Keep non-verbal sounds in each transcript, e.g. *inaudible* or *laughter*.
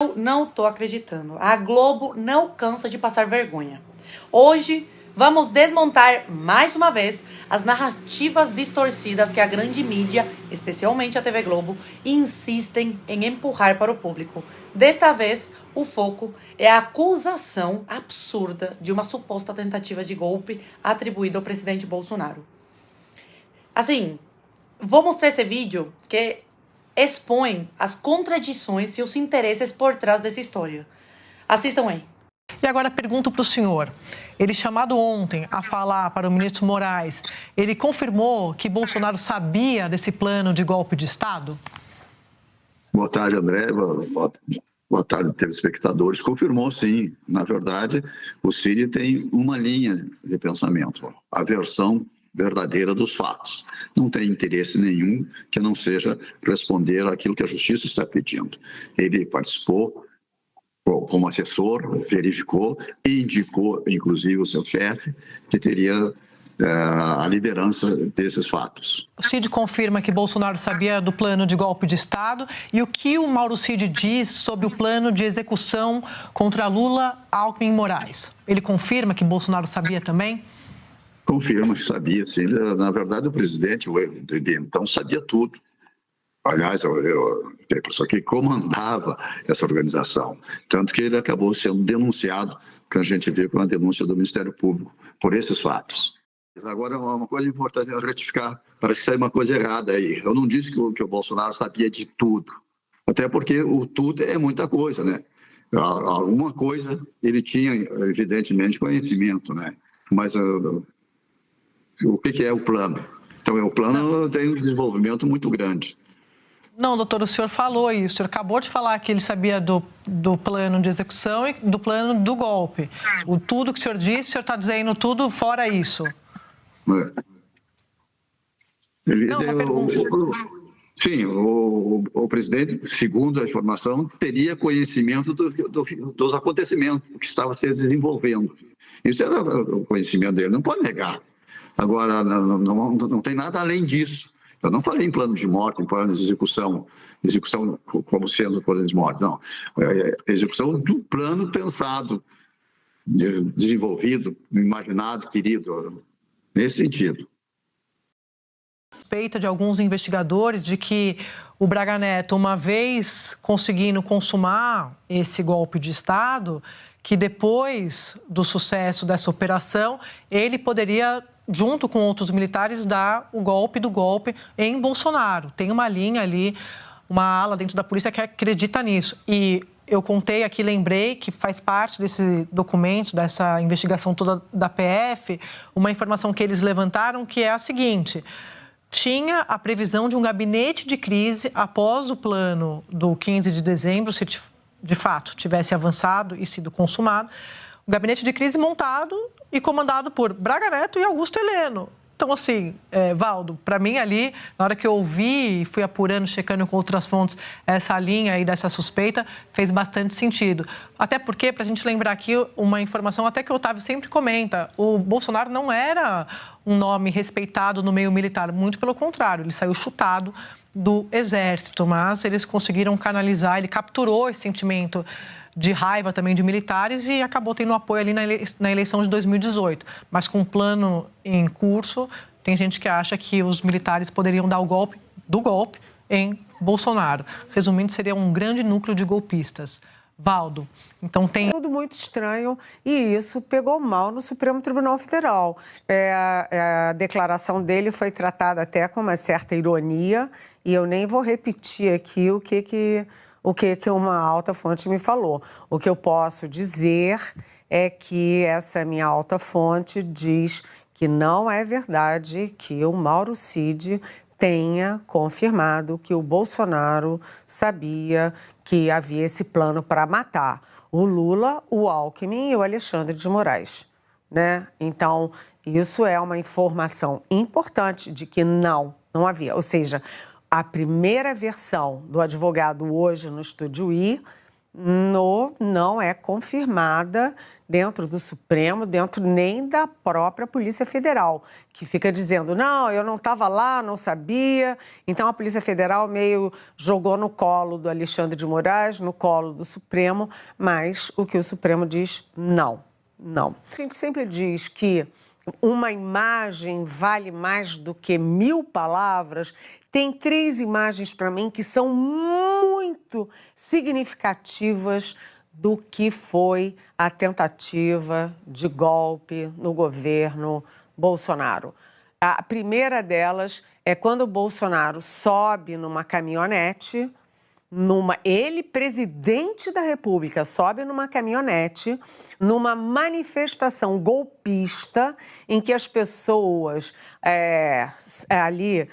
Eu não tô acreditando. A Globo não cansa de passar vergonha. Hoje vamos desmontar mais uma vez as narrativas distorcidas que a grande mídia, especialmente a TV Globo, insistem em empurrar para o público. Desta vez, o foco é a acusação absurda de uma suposta tentativa de golpe atribuída ao presidente Bolsonaro. Assim, vou mostrar esse vídeo que expõe as contradições e os interesses por trás dessa história. Assistam aí. E agora pergunto para o senhor. Ele chamado ontem a falar para o ministro Moraes, ele confirmou que Bolsonaro sabia desse plano de golpe de Estado? Boa tarde, André. Boa, boa tarde, telespectadores. Confirmou, sim. Na verdade, o Ciri tem uma linha de pensamento. A versão verdadeira dos fatos. Não tem interesse nenhum que não seja responder aquilo que a justiça está pedindo. Ele participou como assessor, verificou e indicou, inclusive, o seu chefe, que teria eh, a liderança desses fatos. O Cid confirma que Bolsonaro sabia do plano de golpe de Estado e o que o Mauro Cid diz sobre o plano de execução contra Lula, Alckmin e Moraes. Ele confirma que Bolsonaro sabia também? Confirmo que sabia, sim. Na verdade, o presidente de então sabia tudo. Aliás, eu, eu, a pessoa que comandava essa organização. Tanto que ele acabou sendo denunciado, que a gente vê com a denúncia do Ministério Público, por esses fatos. Agora, uma coisa importante é retificar. Parece que saiu uma coisa errada aí. Eu não disse que o, que o Bolsonaro sabia de tudo. Até porque o tudo é muita coisa, né? Alguma coisa ele tinha, evidentemente, conhecimento, né? Mas uh, o que é o plano. Então, é o plano tem um desenvolvimento muito grande. Não, doutor, o senhor falou isso. O senhor acabou de falar que ele sabia do, do plano de execução e do plano do golpe. O tudo que o senhor disse, o senhor está dizendo tudo fora isso. É. Ele, Não, o, o, sim, o, o, presidente, segundo a informação, teria conhecimento do, do, dos acontecimentos que estava se desenvolvendo. Isso era é, o conhecimento dele, não pode negar. Agora, não, não, não tem nada além disso. Eu não falei em plano de morte, em plano de execução, execução como sendo plano de morte, não. É, é execução do plano pensado, desenvolvido, imaginado, querido, nesse sentido. Suspeita de alguns investigadores de que o Braga Neto, uma vez conseguindo consumar esse golpe de Estado, que depois do sucesso dessa operação, ele poderia junto com outros militares, dá o golpe do golpe em Bolsonaro. Tem uma linha ali, uma ala dentro da polícia que acredita nisso. E eu contei aqui, lembrei que faz parte desse documento, dessa investigação toda da PF, uma informação que eles levantaram que é a seguinte tinha a previsão de um gabinete de crise após o plano do 15 de dezembro, se de fato tivesse avançado e sido consumado, gabinete de crise montado e comandado por Braga Neto e Augusto Heleno. Então, assim, é, Valdo, para mim ali, na hora que eu ouvi e fui apurando, checando com outras fontes essa linha aí dessa suspeita, fez bastante sentido. Até porque, para a gente lembrar aqui uma informação até que o Otávio sempre comenta, o Bolsonaro não era um nome respeitado no meio militar, muito pelo contrário, ele saiu chutado do exército, mas eles conseguiram canalizar, ele capturou esse sentimento de raiva também de militares e acabou tendo apoio ali na eleição de 2018. Mas com o um plano em curso, tem gente que acha que os militares poderiam dar o golpe do golpe em Bolsonaro. Resumindo, seria um grande núcleo de golpistas. Valdo. Então tem. Tudo muito estranho e isso pegou mal no Supremo Tribunal Federal. É, é, a declaração dele foi tratada até com uma certa ironia e eu nem vou repetir aqui o que, que o que, que uma alta fonte me falou. O que eu posso dizer é que essa minha alta fonte diz que não é verdade que o Mauro Cid tenha confirmado que o Bolsonaro sabia que havia esse plano para matar o Lula, o Alckmin e o Alexandre de Moraes. Né? Então, isso é uma informação importante de que não, não havia. Ou seja, a primeira versão do advogado hoje no Estúdio I no, não é confirmada dentro do Supremo, dentro nem da própria Polícia Federal, que fica dizendo: não, eu não estava lá, não sabia. Então a Polícia Federal meio jogou no colo do Alexandre de Moraes, no colo do Supremo, mas o que o Supremo diz: não, não. A gente sempre diz que uma imagem vale mais do que mil palavras. Tem três imagens para mim que são muito significativas do que foi a tentativa de golpe no governo Bolsonaro. A primeira delas é quando o Bolsonaro sobe numa caminhonete numa ele presidente da República sobe numa caminhonete numa manifestação golpista em que as pessoas é, é ali *laughs*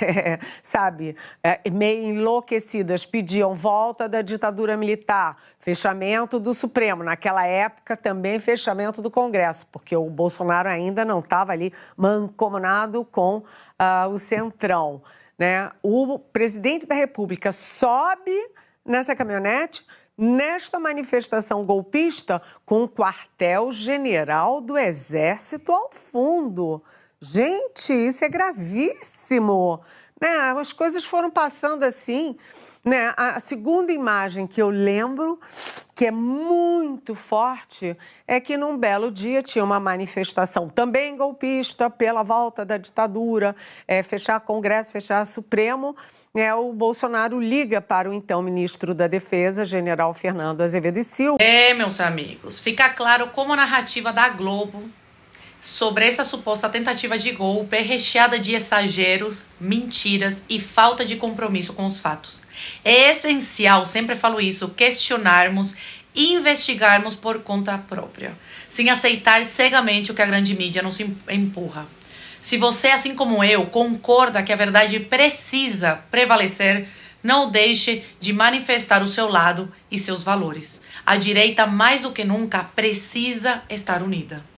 é, sabe é, meio enlouquecidas pediam volta da ditadura militar fechamento do Supremo naquela época também fechamento do Congresso porque o Bolsonaro ainda não estava ali mancomunado com uh, o centrão né? O presidente da República sobe nessa caminhonete nesta manifestação golpista com o quartel-general do Exército ao fundo. Gente, isso é gravíssimo. Né? As coisas foram passando assim. Né? A segunda imagem que eu lembro, que é muito forte, é que num belo dia tinha uma manifestação também golpista pela volta da ditadura, é, fechar Congresso, fechar Supremo. É, o Bolsonaro liga para o então ministro da Defesa, general Fernando Azevedo e Silva. É, meus amigos, fica claro como a narrativa da Globo sobre essa suposta tentativa de golpe recheada de exageros, mentiras e falta de compromisso com os fatos. É essencial, sempre falo isso, questionarmos e investigarmos por conta própria, sem aceitar cegamente o que a grande mídia nos empurra. Se você, assim como eu, concorda que a verdade precisa prevalecer, não deixe de manifestar o seu lado e seus valores. A direita, mais do que nunca, precisa estar unida.